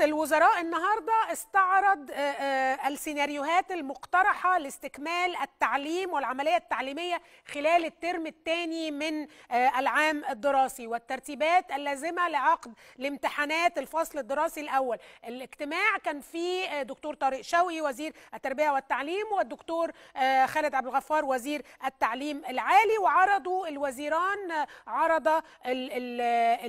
الوزراء النهارده استعرض آه، آه، السيناريوهات المقترحه لاستكمال التعليم والعمليه التعليميه خلال الترم الثاني من آه، العام الدراسي والترتيبات اللازمه لعقد الامتحانات الفصل الدراسي الاول. الاجتماع كان فيه دكتور طارق شوقي وزير التربيه والتعليم والدكتور خالد عبد الغفار وزير التعليم العالي وعرضوا الوزيران عرض ال ال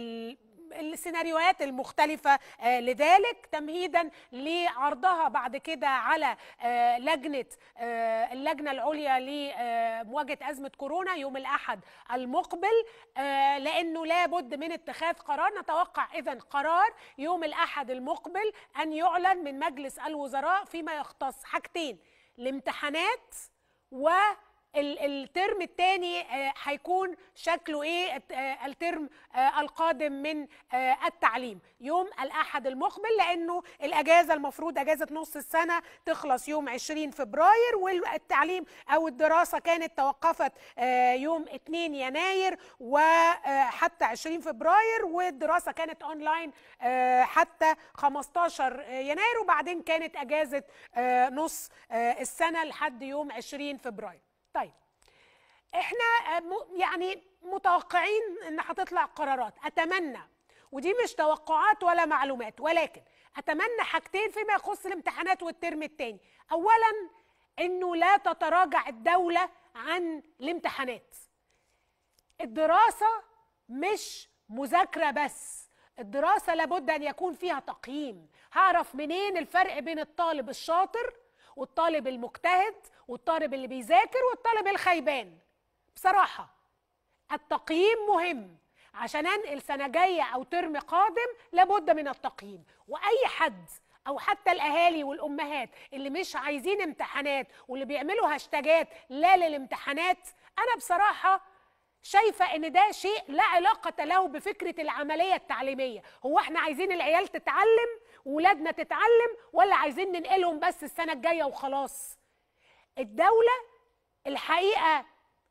ال السيناريوهات المختلفة آه، لذلك تمهيدا لعرضها بعد كده على آه، لجنة آه، اللجنة العليا لمواجهة أزمة كورونا يوم الأحد المقبل لأنه لابد من اتخاذ قرار نتوقع إذا قرار يوم الأحد المقبل أن يعلن من مجلس الوزراء فيما يختص حاجتين الامتحانات و الترم الثاني آه، هيكون شكله ايه آه، الترم آه، القادم من التعليم يوم الاحد المقبل لانه الاجازه المفروض اجازه نص السنه تخلص يوم 20 فبراير والتعليم او الدراسه كانت توقفت يوم 2 يناير وحتى 20 فبراير والدراسه كانت اونلاين حتى 15 يناير وبعدين كانت اجازه نص السنه لحد يوم 20 فبراير طيب احنا آه، يعني متوقعين ان هتطلع قرارات اتمنى ودي مش توقعات ولا معلومات ولكن اتمنى حاجتين فيما يخص الامتحانات والترم الثاني اولا انه لا تتراجع الدوله عن الامتحانات الدراسه مش مذاكره بس الدراسه لابد ان يكون فيها تقييم هعرف منين الفرق بين الطالب الشاطر والطالب المجتهد والطالب اللي بيذاكر والطالب الخيبان بصراحه التقييم مهم عشان انقل سنه جايه او ترم قادم لابد من التقييم واي حد او حتى الاهالي والامهات اللي مش عايزين امتحانات واللي بيعملوا هاشتاجات لا للامتحانات انا بصراحه شايفه ان ده شيء لا علاقه له بفكره العمليه التعليميه هو احنا عايزين العيال تتعلم ولادنا تتعلم ولا عايزين ننقلهم بس السنه الجايه وخلاص الدوله الحقيقه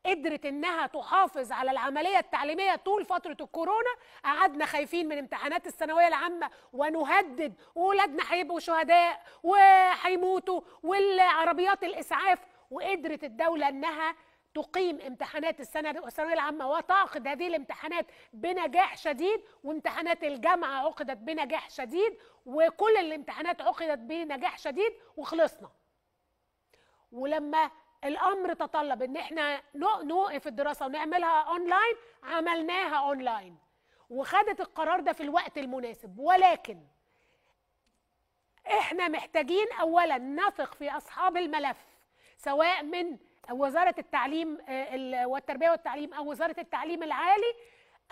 قدرت انها تحافظ على العمليه التعليميه طول فتره الكورونا قعدنا خايفين من امتحانات الثانويه العامه ونهدد واولادنا هيبقوا شهداء وهيموتوا والعربيات الاسعاف وقدرت الدوله انها تقيم امتحانات السنة الثانوية العامة وتعقد هذه الامتحانات بنجاح شديد وامتحانات الجامعة عقدت بنجاح شديد وكل الامتحانات عقدت بنجاح شديد وخلصنا ولما الأمر تطلب إن احنا نوقف الدراسة ونعملها أونلاين عملناها أونلاين وخدت القرار ده في الوقت المناسب ولكن احنا محتاجين أولا نثق في أصحاب الملف سواء من وزارة التعليم آه، والتربية والتعليم أو وزارة التعليم العالي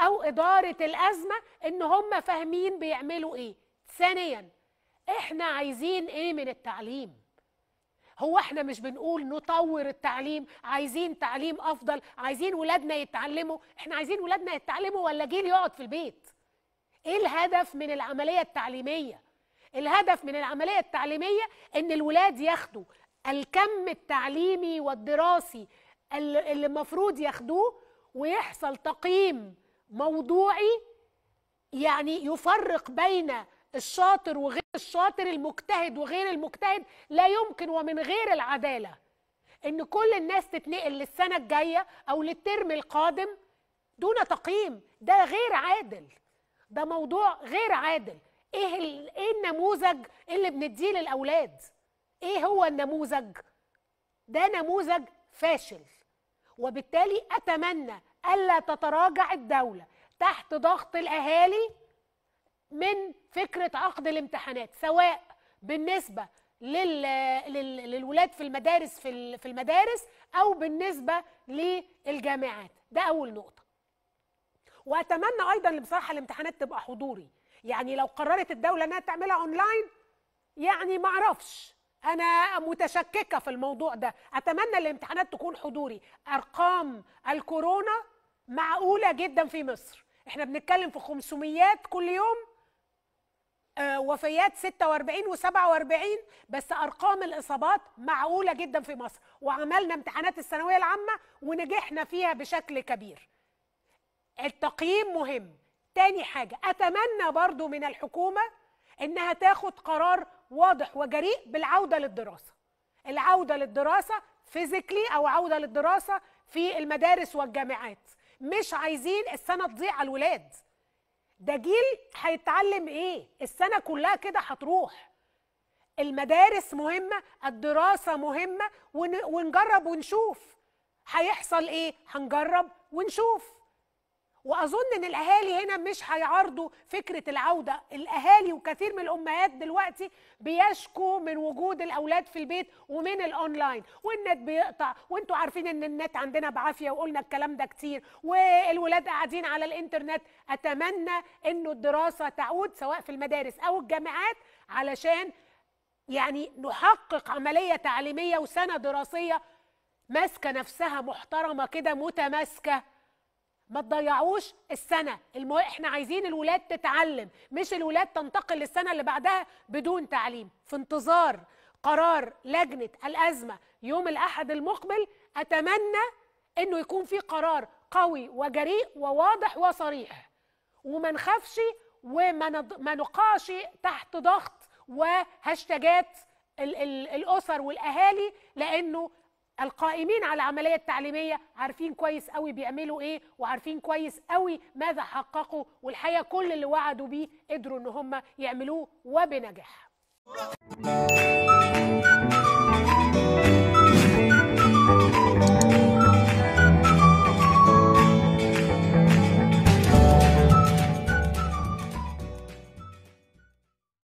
أو إدارة الأزمة إن هم فاهمين بيعملوا إيه ثانيا إحنا عايزين إيه من التعليم هو احنا مش بنقول نطور التعليم عايزين تعليم افضل عايزين ولادنا يتعلموا احنا عايزين ولادنا يتعلموا ولا جيل يقعد في البيت ايه الهدف من العمليه التعليميه الهدف من العمليه التعليميه ان الولاد ياخدوا الكم التعليمي والدراسي اللي المفروض ياخدوه ويحصل تقييم موضوعي يعني يفرق بين الشاطر وغير الشاطر المجتهد وغير المجتهد لا يمكن ومن غير العداله ان كل الناس تتنقل للسنه الجايه او للترم القادم دون تقييم ده غير عادل ده موضوع غير عادل ايه ايه النموذج اللي بنديه للاولاد ايه هو النموذج ده نموذج فاشل وبالتالي اتمنى الا تتراجع الدوله تحت ضغط الاهالي من فكره عقد الامتحانات سواء بالنسبه للولاد في المدارس في المدارس او بالنسبه للجامعات ده اول نقطه واتمنى ايضا بصراحه الامتحانات تبقى حضوري يعني لو قررت الدوله انها تعملها اونلاين يعني معرفش انا متشككه في الموضوع ده اتمنى الامتحانات تكون حضوري ارقام الكورونا معقوله جدا في مصر احنا بنتكلم في 500 كل يوم آه، وفيات 46 و47 بس ارقام الاصابات معقوله جدا في مصر وعملنا امتحانات الثانويه العامه ونجحنا فيها بشكل كبير التقييم مهم تاني حاجه اتمنى برضو من الحكومه انها تاخد قرار واضح وجريء بالعوده للدراسه العوده للدراسه فيزيكلي او عوده للدراسه في المدارس والجامعات مش عايزين السنه تضيع على الولاد ده جيل هيتعلم ايه السنه كلها كده هتروح المدارس مهمه الدراسه مهمه ونجرب ونشوف هيحصل ايه هنجرب ونشوف واظن ان الاهالي هنا مش هيعارضوا فكره العوده الاهالي وكثير من الامهات دلوقتي بيشكوا من وجود الاولاد في البيت ومن الاونلاين والنت بيقطع وانتوا عارفين ان النت عندنا بعافيه وقلنا الكلام ده كتير والولاد قاعدين على الانترنت اتمنى انه الدراسه تعود سواء في المدارس او الجامعات علشان يعني نحقق عمليه تعليميه وسنه دراسيه ماسكه نفسها محترمه كده متماسكه ما تضيعوش السنه المو... احنا عايزين الولاد تتعلم مش الولاد تنتقل للسنه اللي بعدها بدون تعليم في انتظار قرار لجنه الازمه يوم الاحد المقبل اتمنى انه يكون في قرار قوي وجريء وواضح وصريح وما نخافش وما نقاش تحت ضغط وهاشتاجات ال... ال... الاسر والاهالي لانه القائمين على العملية التعليمية عارفين كويس قوي بيعملوا ايه وعارفين كويس قوي ماذا حققوا والحقيقة كل اللي وعدوا بيه قدروا ان هم يعملوه وبنجاح